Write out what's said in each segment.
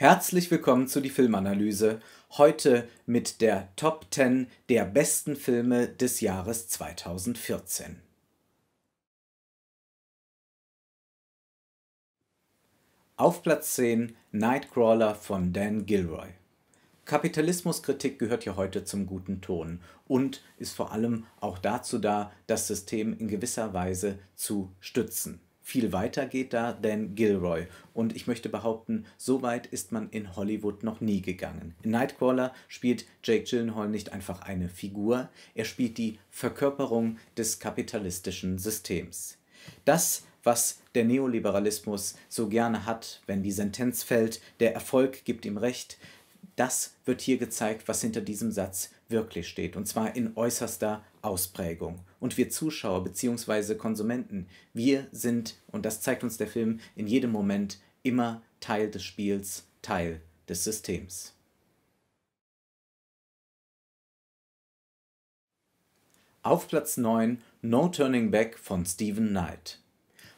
Herzlich willkommen zu die Filmanalyse. Heute mit der Top 10 der besten Filme des Jahres 2014. Auf Platz 10 Nightcrawler von Dan Gilroy. Kapitalismuskritik gehört ja heute zum guten Ton und ist vor allem auch dazu da, das System in gewisser Weise zu stützen. Viel weiter geht da Dan Gilroy und ich möchte behaupten, so weit ist man in Hollywood noch nie gegangen. In Nightcrawler spielt Jake Gyllenhaal nicht einfach eine Figur, er spielt die Verkörperung des kapitalistischen Systems. Das was der Neoliberalismus so gerne hat, wenn die Sentenz fällt, der Erfolg gibt ihm recht, das wird hier gezeigt, was hinter diesem Satz wirklich steht, und zwar in äußerster Ausprägung. Und wir Zuschauer bzw. Konsumenten, wir sind, und das zeigt uns der Film, in jedem Moment immer Teil des Spiels, Teil des Systems. Auf Platz 9 No Turning Back von Stephen Knight.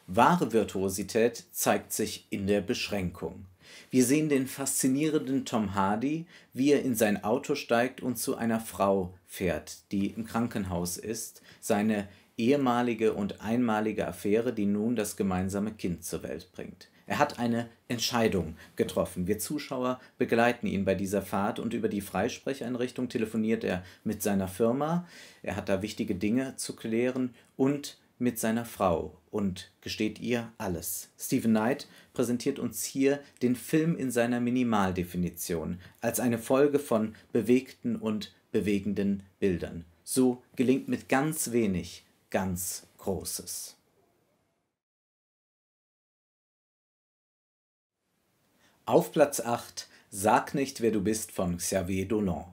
Wahre Virtuosität zeigt sich in der Beschränkung. Wir sehen den faszinierenden Tom Hardy, wie er in sein Auto steigt und zu einer Frau fährt, die im Krankenhaus ist, seine ehemalige und einmalige Affäre, die nun das gemeinsame Kind zur Welt bringt. Er hat eine Entscheidung getroffen. Wir Zuschauer begleiten ihn bei dieser Fahrt und über die Freisprecheinrichtung telefoniert er mit seiner Firma. Er hat da wichtige Dinge zu klären und mit seiner Frau und gesteht ihr alles. Stephen Knight präsentiert uns hier den Film in seiner Minimaldefinition, als eine Folge von bewegten und bewegenden Bildern. So gelingt mit ganz wenig ganz Großes. Auf Platz 8 Sag nicht, wer du bist von Xavier Dolan.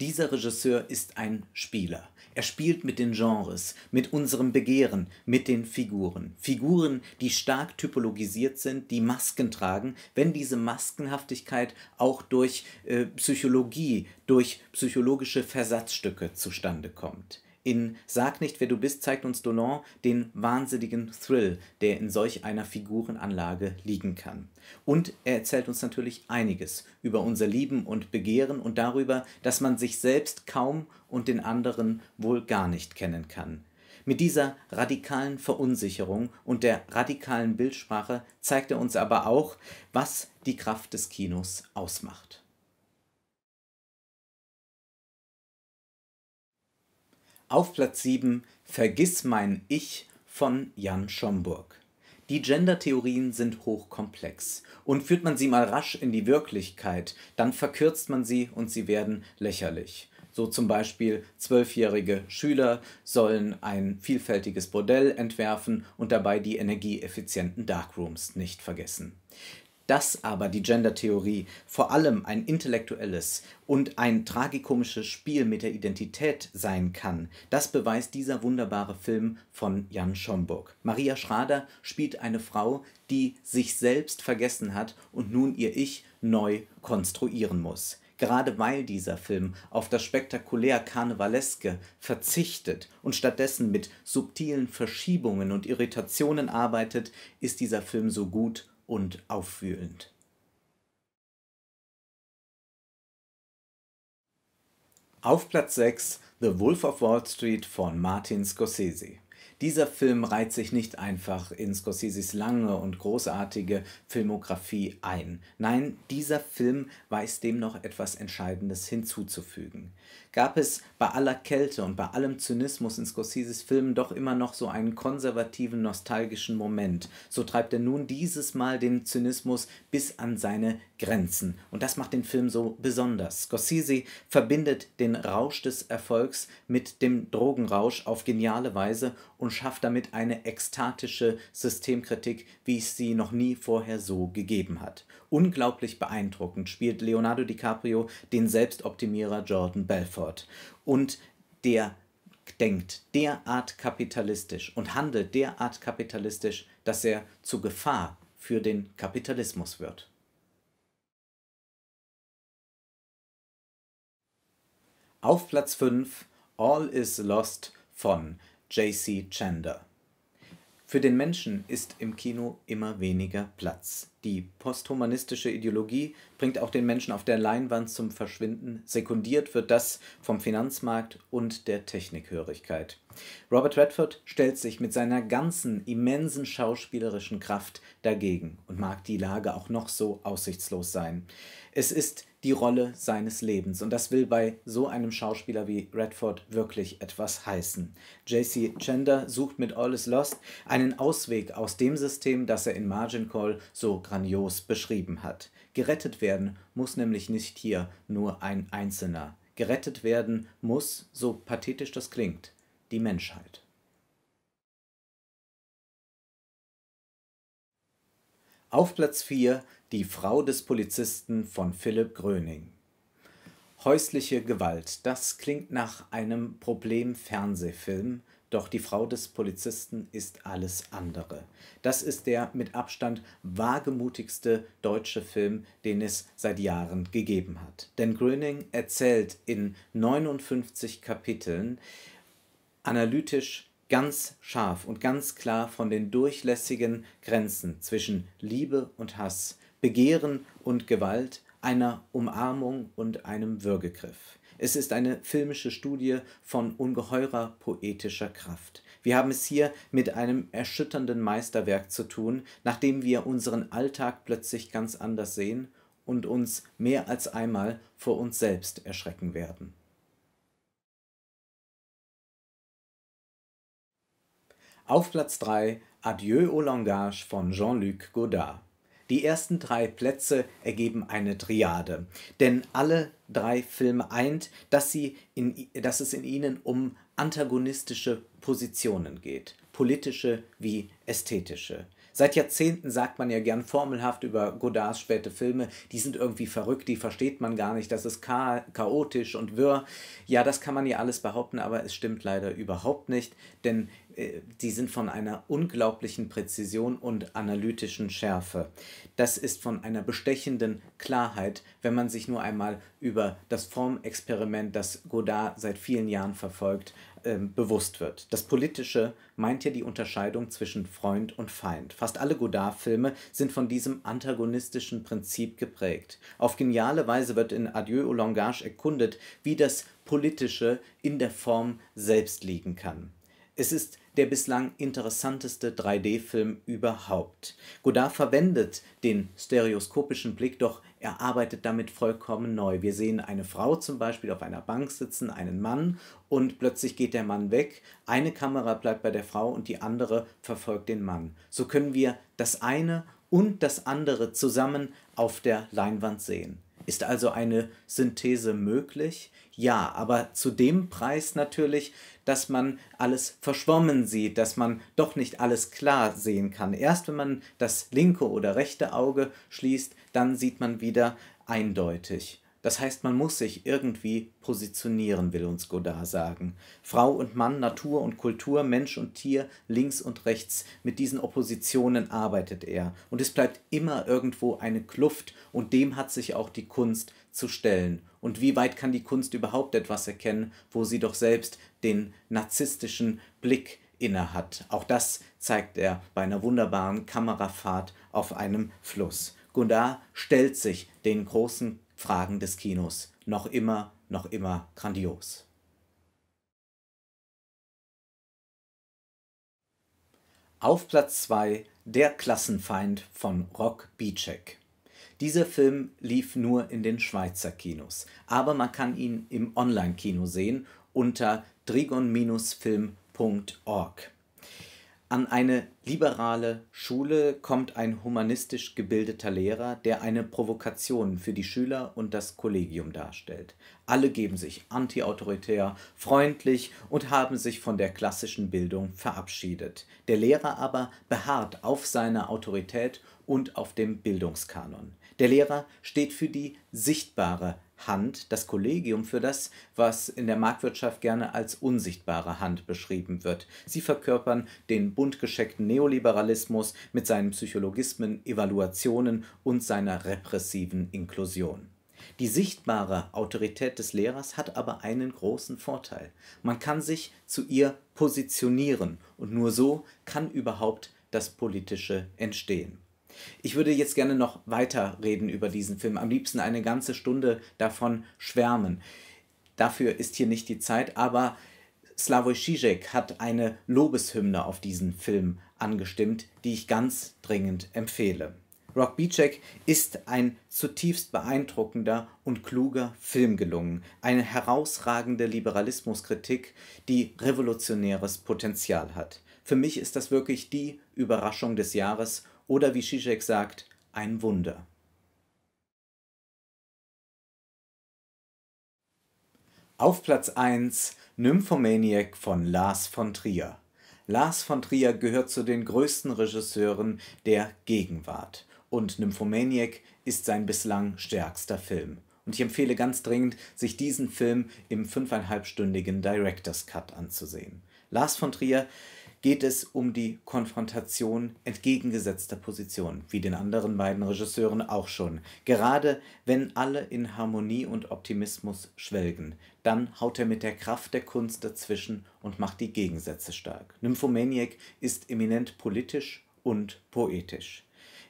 Dieser Regisseur ist ein Spieler. Er spielt mit den Genres, mit unserem Begehren, mit den Figuren. Figuren, die stark typologisiert sind, die Masken tragen, wenn diese Maskenhaftigkeit auch durch äh, Psychologie, durch psychologische Versatzstücke zustande kommt in Sag nicht, wer du bist, zeigt uns Dolan den wahnsinnigen Thrill, der in solch einer Figurenanlage liegen kann. Und er erzählt uns natürlich einiges über unser Lieben und Begehren und darüber, dass man sich selbst kaum und den anderen wohl gar nicht kennen kann. Mit dieser radikalen Verunsicherung und der radikalen Bildsprache zeigt er uns aber auch, was die Kraft des Kinos ausmacht. Auf Platz 7 Vergiss mein Ich von Jan Schomburg. Die Gender-Theorien sind hochkomplex. Und führt man sie mal rasch in die Wirklichkeit, dann verkürzt man sie und sie werden lächerlich. So zum Beispiel zwölfjährige Schüler sollen ein vielfältiges Bordell entwerfen und dabei die energieeffizienten Darkrooms nicht vergessen. Dass aber die Gender-Theorie vor allem ein intellektuelles und ein tragikomisches Spiel mit der Identität sein kann, das beweist dieser wunderbare Film von Jan Schomburg. Maria Schrader spielt eine Frau, die sich selbst vergessen hat und nun ihr Ich neu konstruieren muss. Gerade weil dieser Film auf das spektakulär Karnevaleske verzichtet und stattdessen mit subtilen Verschiebungen und Irritationen arbeitet, ist dieser Film so gut und aufwühlend. Auf Platz 6 The Wolf of Wall Street von Martin Scorsese. Dieser Film reiht sich nicht einfach in Scorseses lange und großartige Filmografie ein. Nein, dieser Film weiß dem noch etwas Entscheidendes hinzuzufügen. Gab es bei aller Kälte und bei allem Zynismus in Scorseses Filmen doch immer noch so einen konservativen, nostalgischen Moment, so treibt er nun dieses Mal den Zynismus bis an seine Grenzen. Und das macht den Film so besonders. Scorsese verbindet den Rausch des Erfolgs mit dem Drogenrausch auf geniale Weise und schafft damit eine ekstatische Systemkritik, wie es sie noch nie vorher so gegeben hat. Unglaublich beeindruckend spielt Leonardo DiCaprio den Selbstoptimierer Jordan Belfort. Und der denkt derart kapitalistisch und handelt derart kapitalistisch, dass er zu Gefahr für den Kapitalismus wird. Auf Platz 5 All is Lost von J.C. Chander. Für den Menschen ist im Kino immer weniger Platz. Die posthumanistische Ideologie bringt auch den Menschen auf der Leinwand zum Verschwinden. Sekundiert wird das vom Finanzmarkt und der Technikhörigkeit. Robert Redford stellt sich mit seiner ganzen immensen schauspielerischen Kraft dagegen und mag die Lage auch noch so aussichtslos sein. Es ist die Rolle seines Lebens. Und das will bei so einem Schauspieler wie Redford wirklich etwas heißen. JC Chander sucht mit All is Lost einen Ausweg aus dem System, das er in Margin Call so grandios beschrieben hat. Gerettet werden muss nämlich nicht hier nur ein Einzelner. Gerettet werden muss, so pathetisch das klingt, die Menschheit. Auf Platz 4 die Frau des Polizisten von Philipp Gröning. Häusliche Gewalt, das klingt nach einem Problem-Fernsehfilm, doch die Frau des Polizisten ist alles andere. Das ist der mit Abstand wagemutigste deutsche Film, den es seit Jahren gegeben hat. Denn Gröning erzählt in 59 Kapiteln analytisch ganz scharf und ganz klar von den durchlässigen Grenzen zwischen Liebe und Hass, Begehren und Gewalt, einer Umarmung und einem Würgegriff. Es ist eine filmische Studie von ungeheurer poetischer Kraft. Wir haben es hier mit einem erschütternden Meisterwerk zu tun, nachdem wir unseren Alltag plötzlich ganz anders sehen und uns mehr als einmal vor uns selbst erschrecken werden. Auf Platz 3 Adieu au langage von Jean-Luc Godard. Die ersten drei Plätze ergeben eine Triade, denn alle drei Filme eint, dass, sie in, dass es in ihnen um antagonistische Positionen geht, politische wie ästhetische. Seit Jahrzehnten sagt man ja gern formelhaft über Godards späte Filme, die sind irgendwie verrückt, die versteht man gar nicht, das ist cha chaotisch und wirr. Ja, das kann man ja alles behaupten, aber es stimmt leider überhaupt nicht, denn äh, die sind von einer unglaublichen Präzision und analytischen Schärfe. Das ist von einer bestechenden Klarheit, wenn man sich nur einmal über das Formexperiment, das Godard seit vielen Jahren verfolgt, ähm, bewusst wird. Das Politische meint ja die Unterscheidung zwischen Freund und Feind. Fast alle Godard-Filme sind von diesem antagonistischen Prinzip geprägt. Auf geniale Weise wird in Adieu au Langage erkundet, wie das Politische in der Form selbst liegen kann. Es ist der bislang interessanteste 3D-Film überhaupt. Godard verwendet den stereoskopischen Blick, doch er arbeitet damit vollkommen neu. Wir sehen eine Frau zum Beispiel auf einer Bank sitzen, einen Mann und plötzlich geht der Mann weg. Eine Kamera bleibt bei der Frau und die andere verfolgt den Mann. So können wir das eine und das andere zusammen auf der Leinwand sehen. Ist also eine Synthese möglich? Ja, aber zu dem Preis natürlich, dass man alles verschwommen sieht, dass man doch nicht alles klar sehen kann. Erst wenn man das linke oder rechte Auge schließt, dann sieht man wieder eindeutig. Das heißt, man muss sich irgendwie positionieren, will uns Godard sagen. Frau und Mann, Natur und Kultur, Mensch und Tier, links und rechts, mit diesen Oppositionen arbeitet er. Und es bleibt immer irgendwo eine Kluft und dem hat sich auch die Kunst zu stellen. Und wie weit kann die Kunst überhaupt etwas erkennen, wo sie doch selbst den narzisstischen Blick innehat? Auch das zeigt er bei einer wunderbaren Kamerafahrt auf einem Fluss. Godard stellt sich den großen Fragen des Kinos noch immer, noch immer grandios. Auf Platz 2 Der Klassenfeind von Rock Bicek. Dieser Film lief nur in den Schweizer Kinos, aber man kann ihn im Online-Kino sehen unter trigon-film.org. An eine liberale Schule kommt ein humanistisch gebildeter Lehrer, der eine Provokation für die Schüler und das Kollegium darstellt. Alle geben sich antiautoritär, freundlich und haben sich von der klassischen Bildung verabschiedet. Der Lehrer aber beharrt auf seiner Autorität und auf dem Bildungskanon. Der Lehrer steht für die sichtbare Hand das Kollegium für das, was in der Marktwirtschaft gerne als unsichtbare Hand beschrieben wird. Sie verkörpern den bunt gescheckten Neoliberalismus mit seinen Psychologismen, Evaluationen und seiner repressiven Inklusion. Die sichtbare Autorität des Lehrers hat aber einen großen Vorteil. Man kann sich zu ihr positionieren und nur so kann überhaupt das Politische entstehen. Ich würde jetzt gerne noch weiter reden über diesen Film, am liebsten eine ganze Stunde davon schwärmen. Dafür ist hier nicht die Zeit, aber Slavoj Žižek hat eine Lobeshymne auf diesen Film angestimmt, die ich ganz dringend empfehle. Rock Beacek ist ein zutiefst beeindruckender und kluger Film gelungen. Eine herausragende Liberalismuskritik, die revolutionäres Potenzial hat. Für mich ist das wirklich die Überraschung des Jahres oder wie Zizek sagt, ein Wunder. Auf Platz 1 Nymphomaniac von Lars von Trier. Lars von Trier gehört zu den größten Regisseuren der Gegenwart und Nymphomaniac ist sein bislang stärkster Film. Und ich empfehle ganz dringend, sich diesen Film im fünfeinhalbstündigen Director's Cut anzusehen. Lars von Trier geht es um die Konfrontation entgegengesetzter Positionen, wie den anderen beiden Regisseuren auch schon. Gerade wenn alle in Harmonie und Optimismus schwelgen, dann haut er mit der Kraft der Kunst dazwischen und macht die Gegensätze stark. Nymphomaniac ist eminent politisch und poetisch.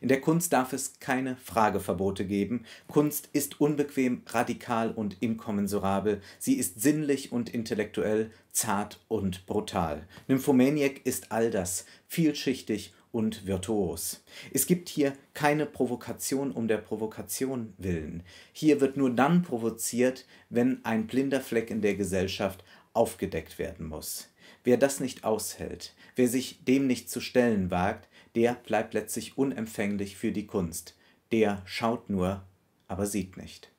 In der Kunst darf es keine Frageverbote geben. Kunst ist unbequem, radikal und inkommensurabel. Sie ist sinnlich und intellektuell, zart und brutal. Nymphomaniac ist all das, vielschichtig und virtuos. Es gibt hier keine Provokation um der Provokation willen. Hier wird nur dann provoziert, wenn ein blinder Fleck in der Gesellschaft aufgedeckt werden muss. Wer das nicht aushält, wer sich dem nicht zu stellen wagt, der bleibt letztlich unempfänglich für die Kunst, der schaut nur, aber sieht nicht.